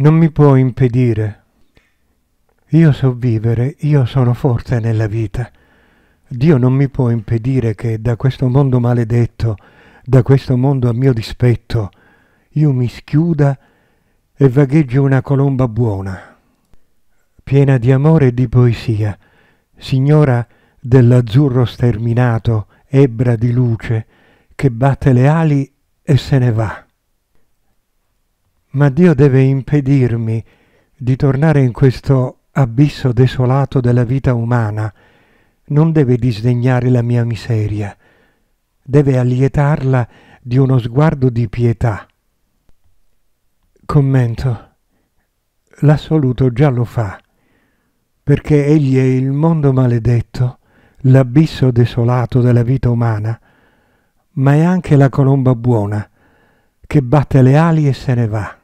non mi può impedire. Io so vivere, io sono forte nella vita. Dio non mi può impedire che da questo mondo maledetto, da questo mondo a mio dispetto, io mi schiuda e vagheggi una colomba buona, piena di amore e di poesia, signora dell'azzurro sterminato, ebra di luce, che batte le ali e se ne va ma Dio deve impedirmi di tornare in questo abisso desolato della vita umana, non deve disdegnare la mia miseria, deve allietarla di uno sguardo di pietà. Commento. L'assoluto già lo fa, perché egli è il mondo maledetto, l'abisso desolato della vita umana, ma è anche la colomba buona, che batte le ali e se ne va.